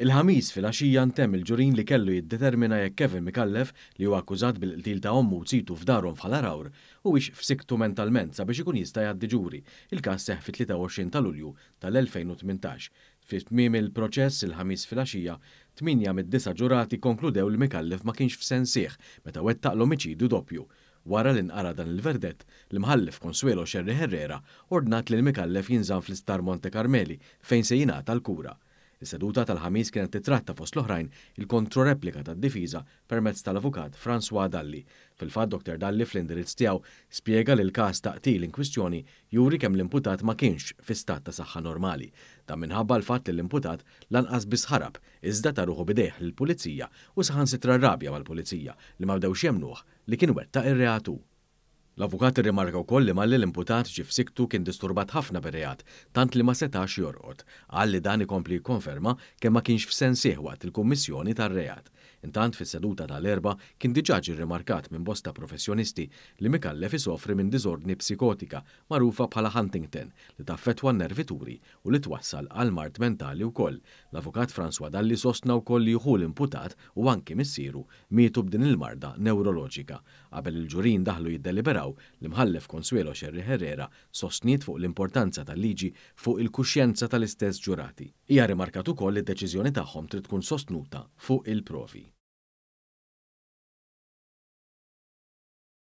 Il-ħamis fil-għaxija ntem il-ġurin li kellu jiddetermina jekk Kevin Mikallef li huwa akkużat bil-qtil ta' ommu situ f'darhom bħala rawr u biex f'siktu mentalment sabiex ikun jista' jgħaddi ġuri. Il-każ seħ fit-23 ta' Lulju tal-2018. Fit-tmiem il-proċess il-ħamis fil-għaxija, 8 mid-disa ġurati konkludew li Mikallef ma kienx f'sensieħ meta wettaq l omicidu doppju. Wara li nqara dan il-verdett, l mħallif Konsuelo Xerri Herrera ordnat li l-Mikallef jinżan fl-Istar Monte Carmeli fejn se jingħata l-kura. Is-seduta tal-ħamis kienet titratta fost l-oħrajn il-kontroreplika tad-difiża permezz tal-avukat François Dalli. Fil-fatt Dr. Dalli fl-indirizz tiegħu spjega li l-każ taqtil in kwistjoni juri kemm l-imputat ma kienx fi stat ta' saħħa normali. Ta' minħabba l-fatt li l-imputat lanqas bisħarab iżda ta' ruħu bidejh lill-pulizija u saħansitra rabja mal-pulizija li ma bdewx jemnuh li kien wettaq ir-reatu. L-avukat irrimarka wkoll li ma l-imputat ġifsiktu kien disturbat ħafna bir tant li ma setax jorqod, għalli dan ikompli konferma kemm ma kienx f'sen seħwat il-kummissjoni tar-reat. Intant fis-seduta tal-erba kien diġà rimarkat minn bosta professjonisti li mikallef isofri minn diżordni psikotika magħrufa bħala Huntington li taffetwa nervituri u li twassal għal mart mentali wkoll. L-avukat Franswa Dalli sostna wkoll li juħu l-imputat u anki missieru mietu b'din il-marda neuroloġika. Qabel il-ġurin daħlu jiddeliberaw tiegħu l-imħallef Consuelo Xerri Herrera sostniet fuq l-importanza tal-liġi fuq il-kuxjenza tal-istess ġurati. Hija rimarkat ukoll id-deċiżjoni tagħhom trid tkun sostnuta fuq il-provi.